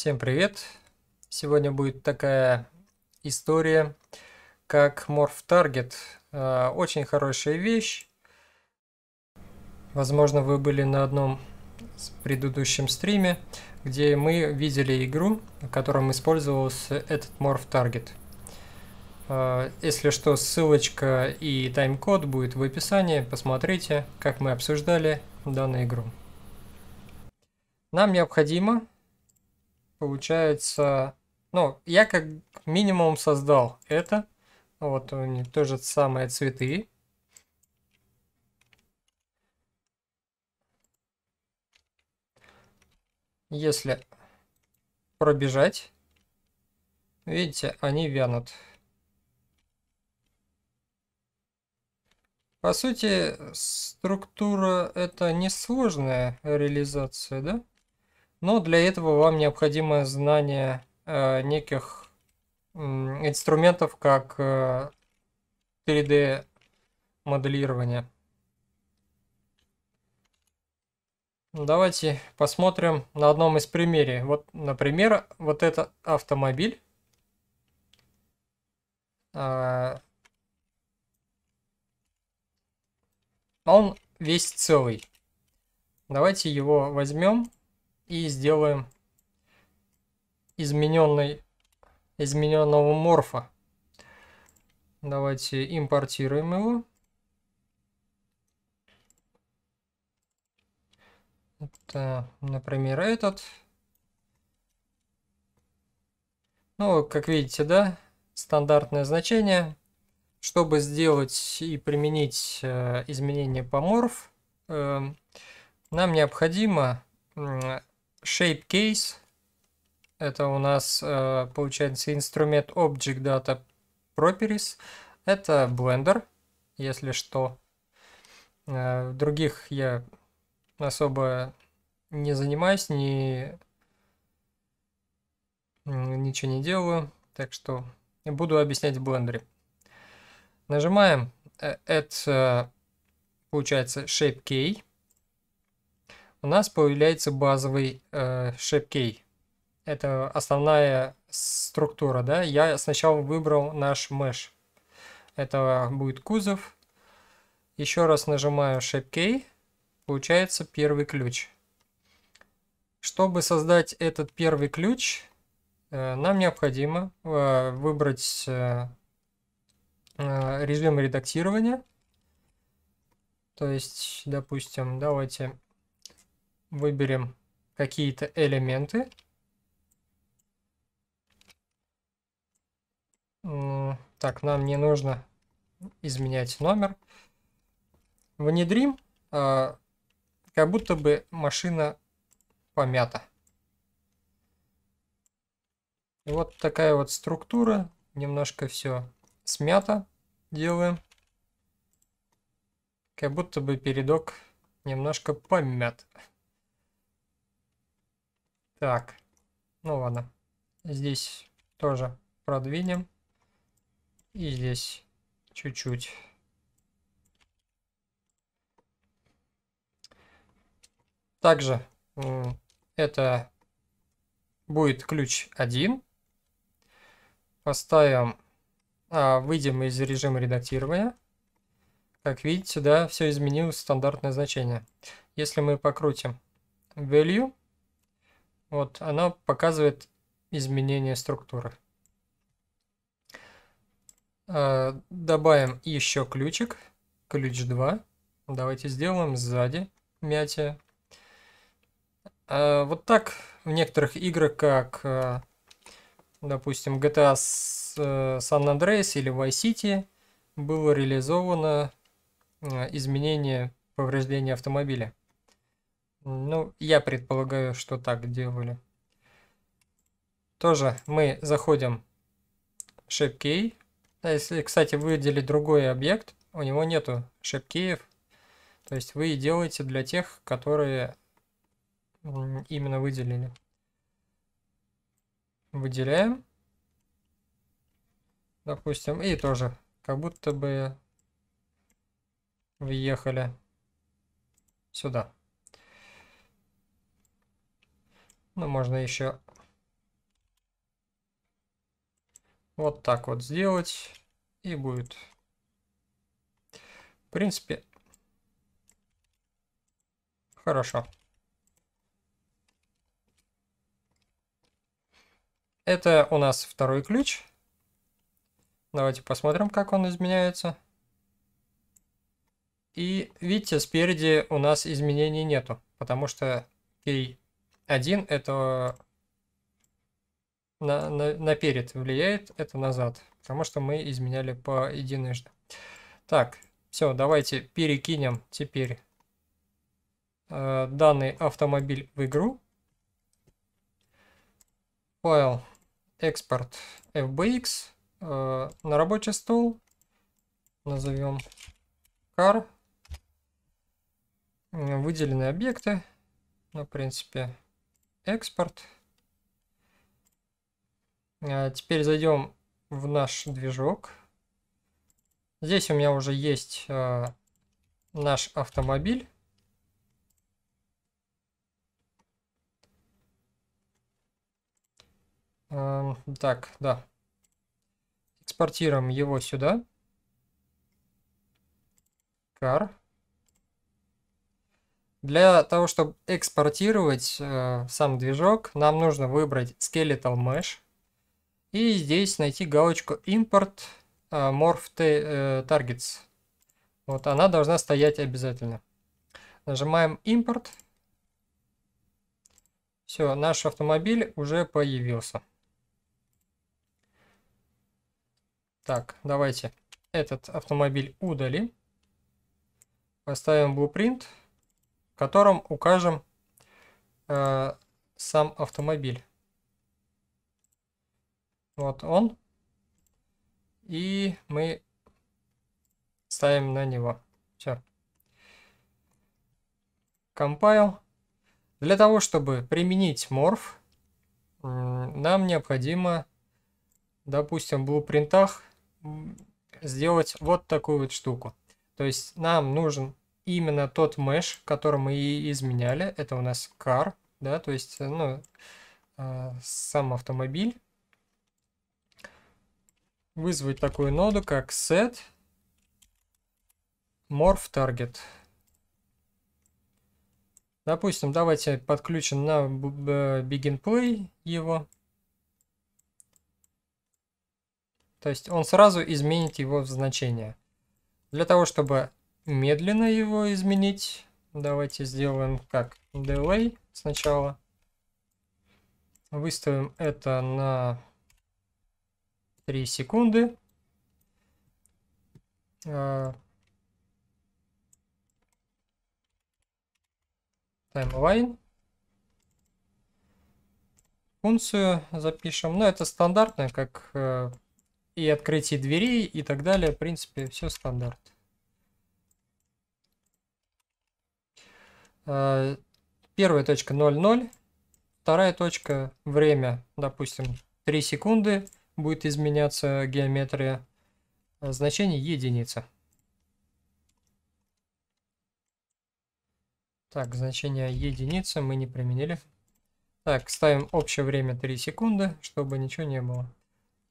Всем привет! Сегодня будет такая история, как Morph Target. Э, очень хорошая вещь. Возможно, вы были на одном предыдущем стриме, где мы видели игру, в котором использовался этот Morph Target. Э, если что, ссылочка и тайм-код будет в описании. Посмотрите, как мы обсуждали данную игру. Нам необходимо получается, ну, я как минимум создал это. Вот у них тоже самые цветы. Если пробежать, видите, они вянут. По сути, структура это несложная реализация, да? Но для этого вам необходимо знание э, неких э, инструментов, как э, 3D моделирование. Давайте посмотрим на одном из примере. Вот, например, вот этот автомобиль. А, он весь целый. Давайте его возьмем и сделаем измененный, измененного морфа. Давайте импортируем его. Это, например, этот. Ну, как видите, да, стандартное значение. Чтобы сделать и применить э, изменение по морф, э, нам необходимо shape case. Это у нас э, получается инструмент object data properties. Это Blender, если что. Э, других я особо не занимаюсь, не ничего не делаю, так что буду объяснять в блендере. Нажимаем э, Add, получается, Shape Key у нас появляется базовый э, shapekey. Это основная структура, да. Я сначала выбрал наш mesh. Это будет кузов. Еще раз нажимаю shapekey. Получается первый ключ. Чтобы создать этот первый ключ, э, нам необходимо э, выбрать э, э режим редактирования. То есть, допустим, давайте выберем какие-то элементы. Так, нам не нужно изменять номер. Внедрим, а, как будто бы машина помята. вот такая вот структура. Немножко все смято делаем. Как будто бы передок немножко помят. Так, ну ладно. Здесь тоже продвинем. И здесь чуть-чуть. Также это будет ключ 1. Поставим, а, выйдем из режима редактирования. Как видите, да, все изменилось стандартное значение. Если мы покрутим value, вот, она показывает изменение структуры. Э, добавим еще ключик, ключ 2. Давайте сделаем сзади мятие. Э, вот так в некоторых играх, как, э, допустим, GTA San Andreas или Vice City, было реализовано изменение повреждения автомобиля. Ну, я предполагаю, что так делали. Тоже мы заходим в ShapeKey. А если, кстати, выделить другой объект, у него нету ShapeKey'ев. То есть вы делаете для тех, которые именно выделили. Выделяем. Допустим, и тоже как будто бы въехали сюда. Ну, можно еще вот так вот сделать. И будет. В принципе, хорошо. Это у нас второй ключ. Давайте посмотрим, как он изменяется. И видите, спереди у нас изменений нету, потому что кей один это на, на, наперед влияет, это назад. Потому что мы изменяли по единожды. Так, все, давайте перекинем теперь э, данный автомобиль в игру. Файл экспорт FBX э, на рабочий стол. Назовем car. Э, выделенные объекты. Ну, в принципе, экспорт. А, теперь зайдем в наш движок. Здесь у меня уже есть а, наш автомобиль. Так, да. Экспортируем его сюда. Car. Для того, чтобы экспортировать э, сам движок, нам нужно выбрать Skeletal Mesh. И здесь найти галочку Import э, Morph э, Targets. Вот она должна стоять обязательно. Нажимаем Import. Все, наш автомобиль уже появился. Так, давайте этот автомобиль удалим. Поставим blueprint котором укажем э, сам автомобиль. Вот он. И мы ставим на него. Все. Compile. Для того, чтобы применить морф, нам необходимо, допустим, в блупринтах сделать вот такую вот штуку. То есть нам нужен именно тот меш, который мы и изменяли. Это у нас car, да, то есть, э, ну, э, сам автомобиль. Вызвать такую ноду, как set morph target. Допустим, давайте подключим на begin play его. То есть он сразу изменит его значение. Для того, чтобы медленно его изменить. Давайте сделаем как delay сначала. Выставим это на 3 секунды. А, таймлайн. Функцию запишем. Но ну, это стандартное, как э, и открытие дверей и так далее. В принципе, все стандартно. Э, первая точка 0,0. Вторая точка время, допустим, 3 секунды будет изменяться геометрия. Э, значение единица. Так, значение единицы мы не применили. Так, ставим общее время 3 секунды, чтобы ничего не было.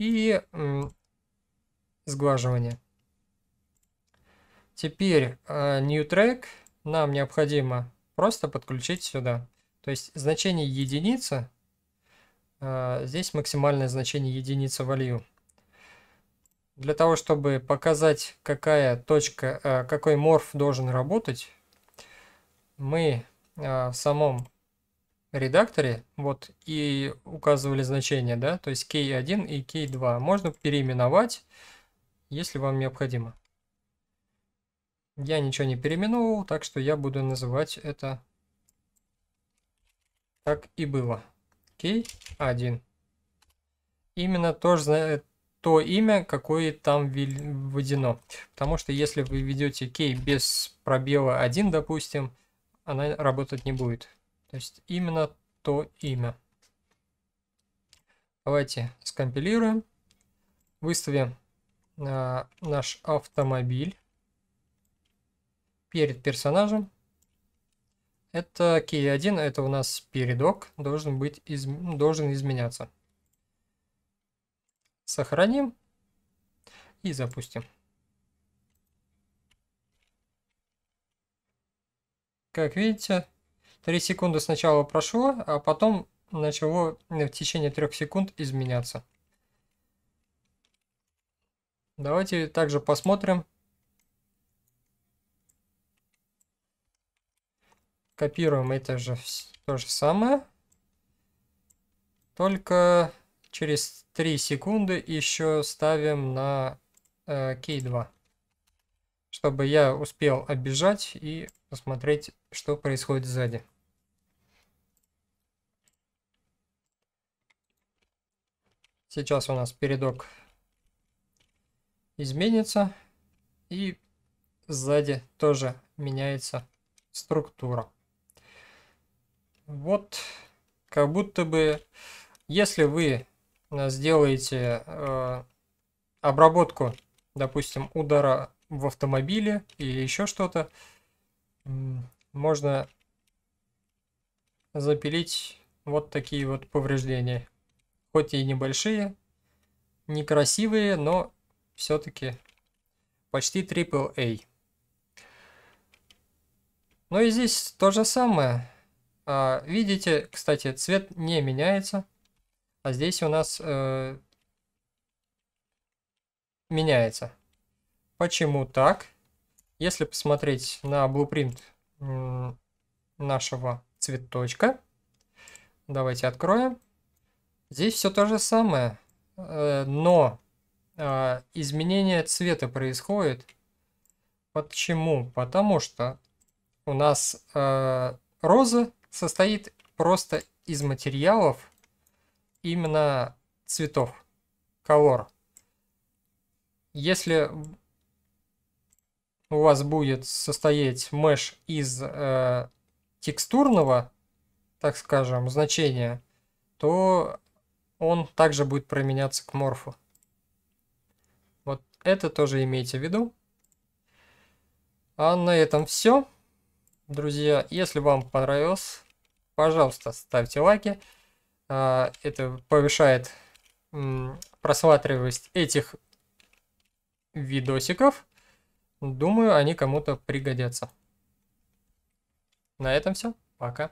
И сглаживание. Теперь э, new track. Нам необходимо просто подключить сюда. То есть значение единица э, здесь максимальное значение единицы value. Для того, чтобы показать, какая точка, э, какой морф должен работать, мы э, в самом редакторе вот и указывали значение, да, то есть k1 и k2. Можно переименовать, если вам необходимо. Я ничего не переименовывал, так что я буду называть это как и было. Кей 1. Именно то, то имя, какое там введено. Потому что если вы ведете кей без пробела 1, допустим, она работать не будет. То есть именно то имя. Давайте скомпилируем. Выставим э, наш автомобиль перед персонажем. Это key 1, это у нас передок, должен, быть из, должен изменяться. Сохраним и запустим. Как видите, 3 секунды сначала прошло, а потом начало э, в течение 3 секунд изменяться. Давайте также посмотрим, Копируем это же то же самое. Только через 3 секунды еще ставим на э, K2. Чтобы я успел оббежать и посмотреть, что происходит сзади. Сейчас у нас передок изменится. И сзади тоже меняется структура вот как будто бы, если вы э, сделаете э, обработку, допустим, удара в автомобиле или еще что-то, можно запилить вот такие вот повреждения. Хоть и небольшие, некрасивые, но все-таки почти triple A. Ну и здесь то же самое. А, видите, кстати, цвет не меняется, а здесь у нас э, меняется. Почему так? Если посмотреть на blueprint нашего цветочка, давайте откроем. Здесь все то же самое, э, но э, изменение цвета происходит. Почему? Потому что у нас э, розы состоит просто из материалов именно цветов, колор. Если у вас будет состоять mesh из э, текстурного, так скажем, значения, то он также будет применяться к морфу. Вот это тоже имейте в виду. А на этом все друзья. Если вам понравилось, пожалуйста, ставьте лайки. А, это повышает просматриваемость этих видосиков. Думаю, они кому-то пригодятся. На этом все. Пока.